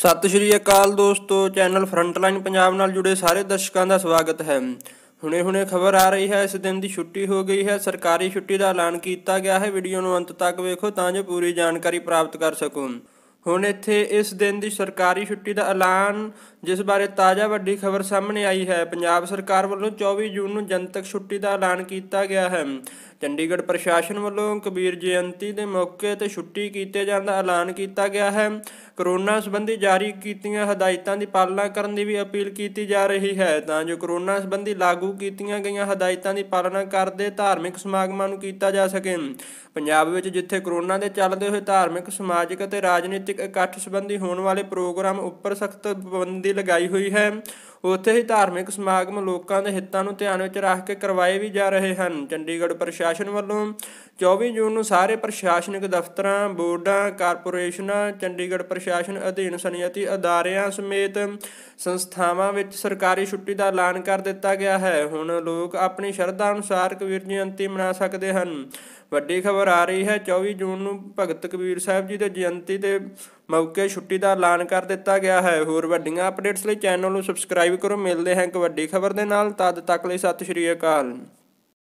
ਸਤਿ ਸ਼੍ਰੀ ਅਕਾਲ ਦੋਸਤੋ channel frontline Punjab ਨਾਲ ਜੁੜੇ ਸਾਰੇ ਦਰਸ਼ਕਾਂ ਦਾ ਸਵਾਗਤ ਹੈ ਹੁਣੇ-ਹੁਣੇ ਖਬਰ ਆ ਰਹੀ ਹੈ ਇਸ ਦਿਨ ਦੀ ਛੁੱਟੀ ਹੋ ਗਈ ਹੈ ਸਰਕਾਰੀ ਛੁੱਟੀ ਦਾ ਐਲਾਨ ਕੀਤਾ ਗਿਆ ਹੈ ਵੀਡੀਓ ਨੂੰ ਅੰਤ ਤੱਕ ਵੇਖੋ ਤਾਂ ਜੋ ਪੂਰੀ ਜਾਣਕਾਰੀ ਪ੍ਰਾਪਤ ਕਰ ਸਕੋ ਹੁਣ ਇੱਥੇ ਇਸ ਦਿਨ ਦੀ ਸਰਕਾਰੀ ਛੁੱਟੀ ਦਾ ਐਲਾਨ ਜਿਸ ਬਾਰੇ ਤਾਜ਼ਾ ਵੱਡੀ ਖਬਰ ਸਾਹਮਣੇ ਆਈ ਹੈ ਪੰਜਾਬ ਸਰਕਾਰ ਵੱਲੋਂ 24 ਜੂਨ ਨੂੰ ਜਨਤਕ ਛੁੱਟੀ ਦਾ ਐਲਾਨ ਕੀਤਾ ਗਿਆ ਹੈ ਚੰਡੀਗੜ੍ਹ ਪ੍ਰਸ਼ਾਸਨ ਵੱਲੋਂ ਕਬੀਰ ਜਯੰਤੀ ਦੇ ਮੌਕੇ ਤੇ ਛੁੱਟੀ ਕੀਤੇ ਜਾਣ ਦਾ ਐਲਾਨ ਕੀਤਾ ਗਿਆ ਹੈ ਕਰੋਨਾ ਸੰਬੰਧੀ ਜਾਰੀ ਕੀਤੀਆਂ ਹਦਾਇਤਾਂ ਦੀ ਪਾਲਣਾ ਕਰਨ ਦੀ ਵੀ ਅਪੀਲ ਕੀਤੀ ਜਾ ਰਹੀ ਹੈ ਤਾਂ ਜੋ ਕਰੋਨਾ ਸੰਬੰਧੀ ਲਾਗੂ ਕੀਤੀਆਂ ਗਈਆਂ ਹਦਾਇਤਾਂ ਦੀ ਪਾਲਣਾ ਕਰਦੇ ਧਾਰਮਿਕ ਸਮਾਗਮਾਂ ਨੂੰ ਕੀਤਾ ਜਾ ਸਕੇ ਪੰਜਾਬ ਵਿੱਚ ਜਿੱਥੇ ਕਰੋਨਾ ਦੇ ਚੱਲਦੇ ਹੋਏ ਧਾਰਮਿਕ ਸਮਾਜਿਕ ਅਤੇ ਰਾਜਨੀਤਿਕ ਇਕੱਠ ਸੰਬੰਧੀ ਹੋਣ ਵਾਲੇ ਪ੍ਰੋਗਰਾਮ ਉੱਪਰ ਸਖਤ ਪਾਬੰਦੀ ਲਗਾਈ ਹੋਈ ਹੈ ਉੱਥੇ ਹੀ ਧਾਰਮਿਕ ਸਮਾਗਮ ਲੋਕਾਂ ਦੇ ਹਿੱਤਾਂ ਨੂੰ ਧਿਆਨ ਵਿੱਚ ਰੱਖ ਕੇ ਕਰਵਾਏ ਵੀ ਜਾ ਰਹੇ ਹਨ ਚੰਡੀਗੜ੍ਹ ਪ੍ਰਸ਼ਾਸਨ ਵੱਲੋਂ 24 ਜੂਨ ਨੂੰ ਸਾਰੇ ਪ੍ਰਸ਼ਾਸਨਿਕ ਦਫ਼ਤਰਾਂ ਬੋਰਡਾਂ ਕਾਰਪੋਰੇਸ਼ਨਾਂ ਚੰਡੀਗੜ੍ਹ ਪ੍ਰਸ਼ਾਸਨ ਅਧੀਨ ਸਨਅਤੀ ਅਦਾਰਿਆਂ ਸਮੇਤ ਸੰਸਥਾਵਾਂ ਵਿੱਚ ਸਰਕਾਰੀ ਛੁੱਟੀ ਦਾ ਐਲਾਨ ਕਰ ਦਿੱਤਾ ਗਿਆ ਹੈ ਹੁਣ ਲੋਕ ਆਪਣੀ ਸ਼ਰਧਾ ਅਨੁਸਾਰ ਕਬੀਰ ਜਯੰਤੀ ਮਨਾ ਸਕਦੇ ਹਨ ਵੱਡੀ ਖਬਰ ਆ ਰਹੀ ਹੈ 24 ਜੂਨ ਨੂੰ ਭਗਤ ਕਬੀਰ ਸਾਹਿਬ ਜੀ ਦੇ ਜਯੰਤੀ ਦੇ ਮੌਕੇ ਛੁੱਟੀ ਦਾ ਐਲਾਨ ਕਰ ਦਿੱਤਾ ਗਿਆ ਹੈ ਹੋਰ ਵੱਡੀਆਂ ਅਪਡੇਟਸ ਲਈ ਚੈਨਲ ਨੂੰ ਸਬਸਕ੍ਰਾਈਬ ਸਬਸਕ੍ਰਾਈਬ ਕਰੋ ਮਿਲਦੇ ਹਾਂ ਇੱਕ ਵੱਡੀ ਖਬਰ ਦੇ ਨਾਲ ਤਦ ਤੱਕ ਲਈ ਸਤਿ ਸ਼੍ਰੀ ਅਕਾਲ